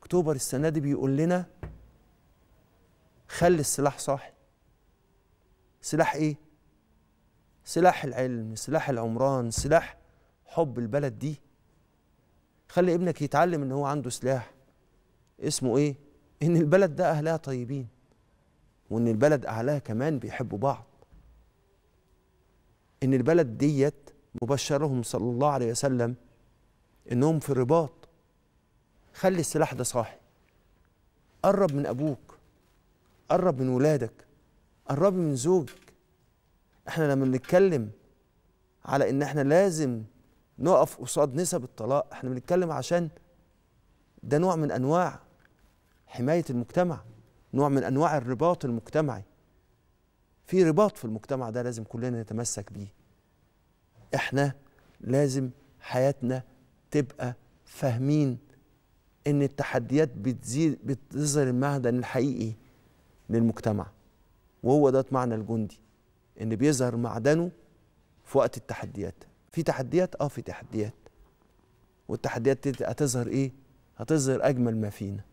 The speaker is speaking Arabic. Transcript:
اكتوبر السنه دي بيقول لنا خلي السلاح صاحي سلاح ايه سلاح العلم سلاح العمران سلاح حب البلد دي خلي ابنك يتعلم ان هو عنده سلاح اسمه ايه ان البلد ده اهلها طيبين وان البلد اهلها كمان بيحبوا بعض ان البلد ديت مبشرهم صلى الله عليه وسلم انهم في الرباط خلي السلاح ده صاحي قرب من أبوك قرب من ولادك قربي من زوجك احنا لما بنتكلم على ان احنا لازم نقف قصاد نسب الطلاق احنا بنتكلم عشان ده نوع من انواع حمايه المجتمع نوع من انواع الرباط المجتمعي في رباط في المجتمع ده لازم كلنا نتمسك بيه احنا لازم حياتنا تبقى فاهمين ان التحديات بتزيد بتظهر المعدن الحقيقي للمجتمع وهو ده معنى الجندي ان بيظهر معدنه في وقت التحديات في تحديات اه في تحديات والتحديات هتظهر ايه هتظهر اجمل ما فينا